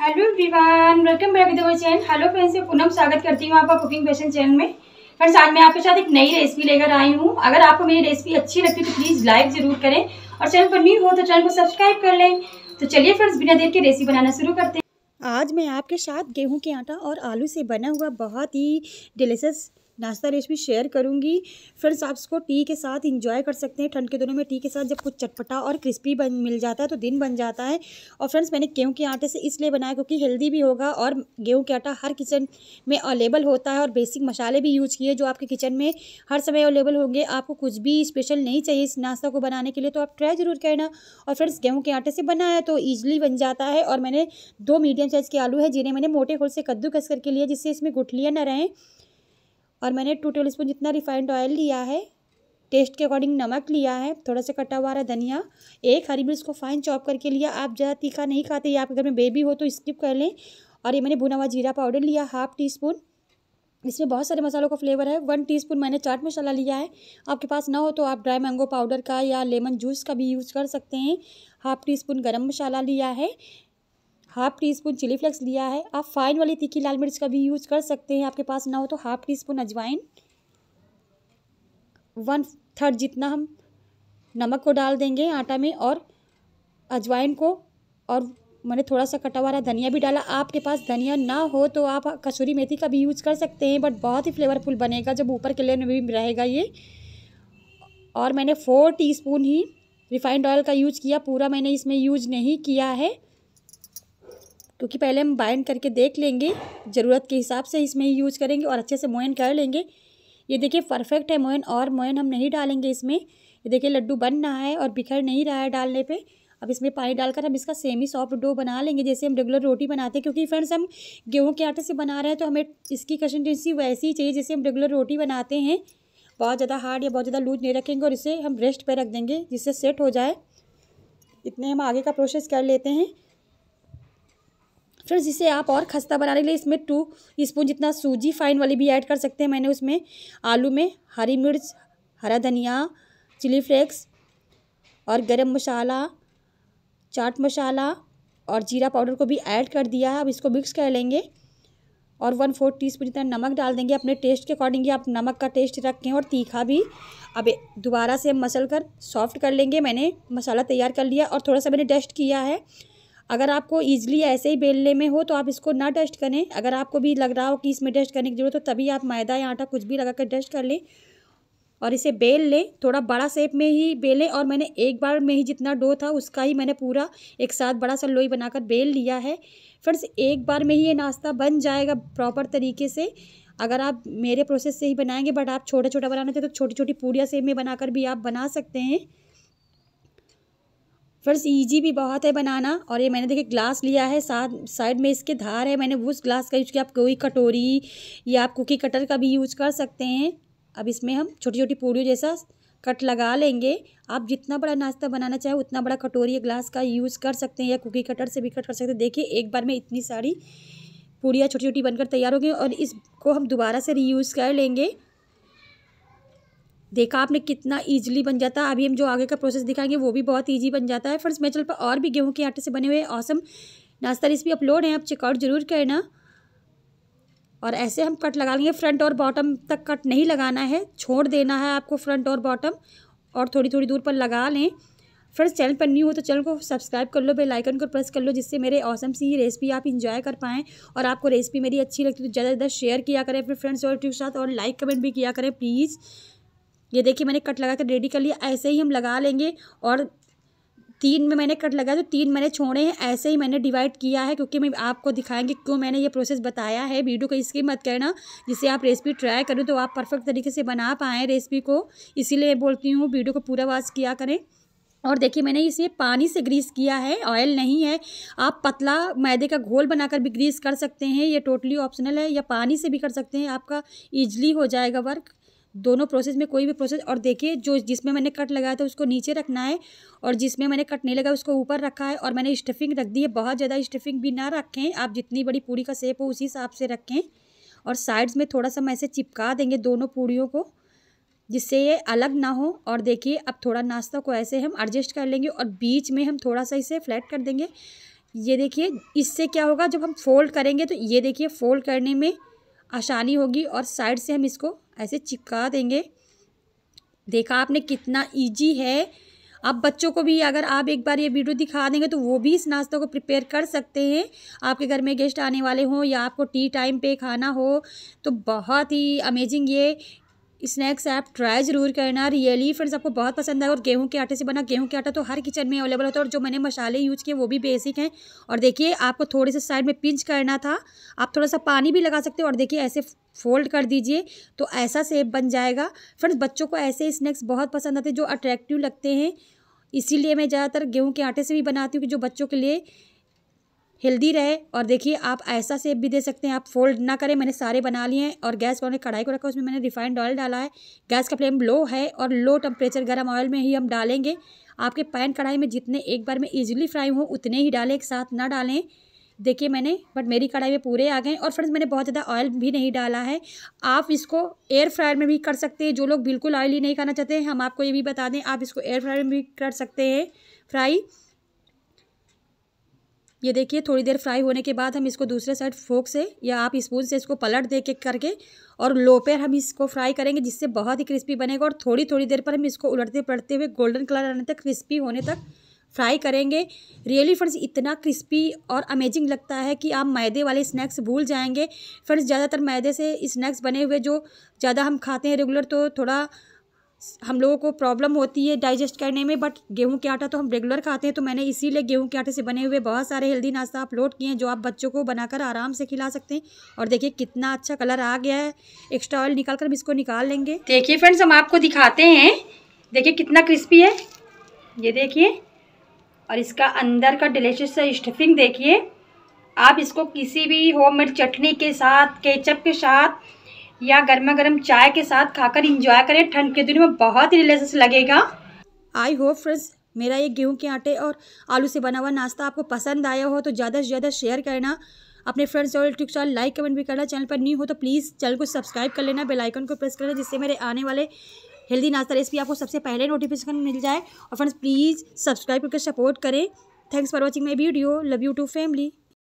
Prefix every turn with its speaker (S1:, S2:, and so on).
S1: hello Vivaan welcome back to my channel hello friends मैं पूनम स्वागत करती हूँ आपका कुकिंग फैशन चैनल में फ्रेंड्स आज मैं आपके साथ एक नई रेसिपी लेकर आई हूँ अगर आपको मेरी रेसिपी अच्छी लगती तो प्लीज़ लाइक ज़रूर करें और चैनल पर न्यू हो तो चैनल को सब्सक्राइब कर लें तो चलिए फ्रेंड्स बिना देर के रेसिपी बनाना शुरू करते हैं आज मैं आपके साथ गेहूँ के आटा और आलू से बना हुआ बहुत ही डिलीशियस नाश्ता रेसिपी शेयर करूँगी फ्रेंड्स आप इसको टी के साथ इंजॉय कर सकते हैं ठंड के दिनों में टी के साथ जब कुछ चटपटा और क्रिस्पी बन मिल जाता है तो दिन बन जाता है और फ्रेंड्स मैंने गेहूँ के आटे से इसलिए बनाया क्योंकि हेल्दी भी होगा और गेहूँ के आटा हर किचन में अवेलेबल होता है और बेसिक मसाले भी यूज किए जो आपके किचन में हर समय अवेलेबल होंगे आपको कुछ भी स्पेशल नहीं चाहिए इस नाश्ता को बनाने के लिए तो आप ट्राई ज़रूर करना और फ्रेंड्स गेहूँ के आटे से बनाया तो ईजिली बन जाता है और मैंने दो मीडियम साइज़ के आलू है जिन्हें मैंने मोटे खोल से कद्दू कस करके लिया जिससे इसमें गुठलियाँ ना रहें और मैंने टू टेबल स्पून जितना रिफाइंड ऑयल लिया है टेस्ट के अकॉर्डिंग नमक लिया है थोड़ा सा कटा हुआ रहा धनिया एक हरी मिर्च को फाइन चॉप करके लिया आप ज़्यादा तीखा नहीं खाते या आपके घर में बेबी हो तो स्किप कर लें और ये मैंने भुना हुआ जीरा पाउडर लिया हाफ टी स्पून इसमें बहुत सारे मसालों का फ्लेवर है वन स्पून मैंने चाट मसाला लिया है आपके पास ना हो तो आप ड्राई मैंगो पाउडर का या लेमन जूस का भी यूज़ कर सकते हैं हाफ टी स्पून गर्म मसाला लिया है half teaspoon chilli flakes लिया है आप फाइन वाली तीखी लाल मिर्च का भी यूज़ कर सकते हैं आपके पास ना हो तो हाफ टी स्पून अजवाइन वन थर्ड जितना हम नमक को डाल देंगे आटा में और अजवाइन को और मैंने थोड़ा सा कटा हुआ धनिया भी डाला आपके पास धनिया ना हो तो आप कसूरी मेथी का भी यूज कर सकते हैं बट बहुत ही फ्लेवरफुल बनेगा जब ऊपर के लेयर में भी रहेगा ये और मैंने फोर टीस्पून ही रिफाइंड ऑयल का यूज किया पूरा मैंने इसमें यूज नहीं किया है क्योंकि पहले हम बाइंड करके देख लेंगे ज़रूरत के हिसाब से इसमें ही यूज़ करेंगे और अच्छे से मोयन कर लेंगे ये देखिए परफेक्ट है मोयन और मोयन हम नहीं डालेंगे इसमें ये देखिए लड्डू बन रहा है और बिखर नहीं रहा है डालने पे अब इसमें पानी डालकर हम इसका सेमी सॉफ्ट डो बना लेंगे जैसे हम रेगुलर रोटी बनाते हैं क्योंकि फ्रेंड्स हम गेहूं के आटे से बना रहे हैं तो हमें इसकी कंसिस्टेंसी वैसी ही चाहिए जैसे हम रेगुलर रोटी बनाते हैं बहुत ज़्यादा हार्ड या बहुत ज़्यादा लूज नहीं रखेंगे और इसे हम रेस्ट पर रख देंगे जिससे सेट हो जाए इतने हम आगे का प्रोसेस कर लेते हैं फ्रेंड्स इसे आप और खस्ता बनाने के लिए इसमें टू स्पून जितना सूजी फाइन वाली भी ऐड कर सकते हैं मैंने उसमें आलू में हरी मिर्च हरा धनिया चिली फ्लेक्स और गरम मसाला चाट मसाला और जीरा पाउडर को भी ऐड कर दिया है अब इसको मिक्स कर लेंगे और वन फोर्थ टी स्पून जितना नमक डाल देंगे अपने टेस्ट के अकॉर्डिंग आप नमक का टेस्ट रखें और तीखा भी अब दोबारा से मसल कर सॉफ्ट कर लेंगे मैंने मसाला तैयार कर लिया और थोड़ा सा मैंने डस्ट किया है अगर आपको ईजिली ऐसे ही बेलने में हो तो आप इसको ना डस्ट करें अगर आपको भी लग रहा हो कि इसमें डस्ट करने की ज़रूरत हो तभी आप मैदा या आटा कुछ भी लगा कर डस्ट कर लें और इसे बेल लें थोड़ा बड़ा सेप में ही बेलें और मैंने एक बार में ही जितना डो था उसका ही मैंने पूरा एक साथ बड़ा सा लोई बनाकर बेल लिया है फ्रेंड्स एक बार में ही ये नाश्ता बन जाएगा प्रॉपर तरीके से अगर आप मेरे प्रोसेस से ही बनाएंगे बट आप छोटा छोटा बनाना चाहते तो छोटी छोटी पूड़िया सेप में बनाकर भी आप बना सकते हैं फ्रेंड्स ईजी भी बहुत है बनाना और ये मैंने देखे ग्लास लिया है साथ साइड में इसके धार है मैंने उस ग्लास का यूज़ किया आप कोई कटोरी या आप कुकी कटर का भी यूज कर सकते हैं अब इसमें हम छोटी छोटी पूड़ियों जैसा कट लगा लेंगे आप जितना बड़ा नाश्ता बनाना चाहे उतना बड़ा कटोरी या ग्लास का यूज़ कर सकते हैं या कुकी कटर से भी कट कर सकते हैं देखिए एक बार में इतनी सारी पूड़ियाँ छोटी छोटी बनकर तैयार हो गई और इसको हम दोबारा से रीयूज़ कर लेंगे देखा आपने कितना ईजिली बन जाता है अभी हम जो आगे का प्रोसेस दिखाएंगे वो भी बहुत ईजी बन जाता है फ्रेंड्स मेरे चैनल पर और भी गेहूँ के आटे से बने हुए औसम नाश्ता रेसिपी अपलोड है आप चेकआउट जरूर करना और ऐसे हम कट लगा लेंगे फ्रंट और बॉटम तक कट नहीं लगाना है छोड़ देना है आपको फ्रंट और बॉटम और थोड़ी थोड़ी दूर पर लगा लें फ्रेंड्स चैनल पर न्यू हो तो चैनल को सब्सक्राइब कर लो बेल आइकन को प्रेस कर लो जिससे मेरे औसम सी ही रेसिपी आप इंजॉय कर पाएँ और आपको रेसिपी मेरी अच्छी लगती है तो ज़्यादा से ज़्यादा शेयर किया करें अपने फ्रेंड्स और ट्यूब साथ और लाइक कमेंट भी किया करें प्लीज़ ये देखिए मैंने कट लगा कर रेडी कर लिया ऐसे ही हम लगा लेंगे और तीन में मैंने कट लगाया तो तीन मैंने छोड़े हैं ऐसे ही मैंने डिवाइड किया है क्योंकि मैं आपको दिखाएंगे क्यों मैंने ये प्रोसेस बताया है वीडियो को इसकी मत करना जिससे आप रेसिपी ट्राई करूँ तो आप परफेक्ट तरीके से बना पाएँ रेसिपी को इसीलिए बोलती हूँ वीडियो को पूरा वॉच किया करें और देखिए मैंने इसे पानी से ग्रीस किया है ऑयल नहीं है आप पतला मैदे का घोल बनाकर भी ग्रीस कर सकते हैं ये टोटली ऑप्शनल है या पानी से भी कर सकते हैं आपका ईजली हो जाएगा वर्क दोनों प्रोसेस में कोई भी प्रोसेस और देखिए जो जिसमें मैंने कट लगाया था उसको नीचे रखना है और जिसमें मैंने कट नहीं लगा उसको ऊपर रखा है और मैंने स्टफिंग रख दी है बहुत ज़्यादा स्टफिंग भी ना रखें आप जितनी बड़ी पूड़ी का सेप हो उसी हिसाब से रखें और साइड्स में थोड़ा सा हम ऐसे चिपका देंगे दोनों पूड़ियों को जिससे ये अलग ना हो और देखिए अब थोड़ा नाश्ता को ऐसे हम एडजस्ट कर लेंगे और बीच में हम थोड़ा सा इसे फ्लैट कर देंगे ये देखिए इससे क्या होगा जब हम फोल्ड करेंगे तो ये देखिए फोल्ड करने में आसानी होगी और साइड से हम इसको ऐसे चिपका देंगे देखा आपने कितना ईजी है आप बच्चों को भी अगर आप एक बार ये वीडियो दिखा देंगे तो वो भी इस नाश्ते को प्रिपेयर कर सकते हैं आपके घर में गेस्ट आने वाले हों या आपको टी टाइम पे खाना हो तो बहुत ही अमेजिंग ये स्नैक्स आप ट्राई ज़रूर करना रियली फ्रेंड्स आपको बहुत पसंद आएगा और गेहूं के आटे से बना गेहूं के आटा तो हर किचन में अवेलेबल होता है और जो मैंने मसाले यूज किए वो भी बेसिक हैं और देखिए आपको थोड़े से साइड में पिंच करना था आप थोड़ा सा पानी भी लगा सकते हो और देखिए ऐसे फोल्ड कर दीजिए तो ऐसा सेप बन जाएगा फ्रेंड्स बच्चों को ऐसे स्नैक्स बहुत पसंद आते हैं जो अट्रैक्टिव लगते हैं इसीलिए मैं ज़्यादातर गेहूं के आटे से भी बनाती हूँ कि जो बच्चों के लिए हेल्दी रहे और देखिए आप ऐसा सेप भी दे सकते हैं आप फोल्ड ना करें मैंने सारे बना लिए हैं और गैस पर कढ़ाई को रखा उसमें मैंने रिफाइंड ऑयल डाला है गैस का फ्लेम लो है और लो टेम्परेचर गर्म ऑयल में ही हम डालेंगे आपके पैन कढ़ाई में जितने एक बार में ईजिली फ्राई हों उतने ही डालें एक साथ ना डालें देखिए मैंने बट मेरी कढ़ाई में पूरे आ गए और फ्रेंड्स मैंने बहुत ज़्यादा ऑयल भी नहीं डाला है आप इसको एयर फ्रायर में भी कर सकते हैं जो लोग बिल्कुल ऑयल ही नहीं खाना चाहते हैं हम आपको ये भी बता दें आप इसको एयर फ्रायर में भी कर सकते हैं फ्राई ये देखिए थोड़ी देर फ्राई होने के बाद हम इसको दूसरे साइड फोक से या आप स्पून से इसको पलट दे के करके और लो पर हम इसको फ्राई करेंगे जिससे बहुत ही क्रिस्पी बनेगा और थोड़ी थोड़ी देर पर हम इसको उलटते पलटते हुए गोल्डन कलर आने तक क्रिस्पी होने तक फ्राई करेंगे रियली फ्रेंड्स इतना क्रिस्पी और अमेजिंग लगता है कि आप मैदे वाले स्नैक्स भूल जाएंगे फ्रेंड्स ज़्यादातर मैदे से स्नैक्स बने हुए जो ज़्यादा हम खाते हैं रेगुलर तो थोड़ा हम लोगों को प्रॉब्लम होती है डाइजेस्ट करने में बट गेहूं के आटा तो हम रेगुलर खाते हैं तो मैंने इसीलिए गेहूं के आटे से बने हुए बहुत सारे हेल्दी नाश्ता अपलोड किए हैं जो आप बच्चों को बनाकर आराम से खिला सकते हैं और देखिए कितना अच्छा कलर आ गया है एक्स्ट्रा ऑयल निकाल कर हम इसको निकाल लेंगे देखिए फ्रेंड्स हम आपको दिखाते हैं देखिए कितना क्रिस्पी है ये देखिए और इसका अंदर का डिलीशियस स्टफिंग देखिए आप इसको किसी भी होममेड चटनी के साथ केचप के साथ या गर्मा गर्म चाय के साथ खाकर इंजॉय करें ठंड के दिन में बहुत ही डिलीशियस लगेगा आई होप फ्रेंड्स मेरा ये गेहूं के आटे और आलू से बना हुआ नाश्ता आपको पसंद आया हो तो ज़्यादा से ज़्यादा शेयर करना अपने फ्रेंड्स और यूट्यूब चैनल लाइक कमेंट भी करना चैनल पर न्यू हो तो प्लीज़ चैनल को सब्सक्राइब कर लेना बेल आइकन को प्रेस करना जिससे मेरे आने वाले हेल्दी नाश्ता रेसिपी आपको सबसे पहले नोटिफिकेशन मिल जाए और फ्रेंड्स प्लीज़ सब्सक्राइब करके सपोर्ट करें thanks for watching my video love you too family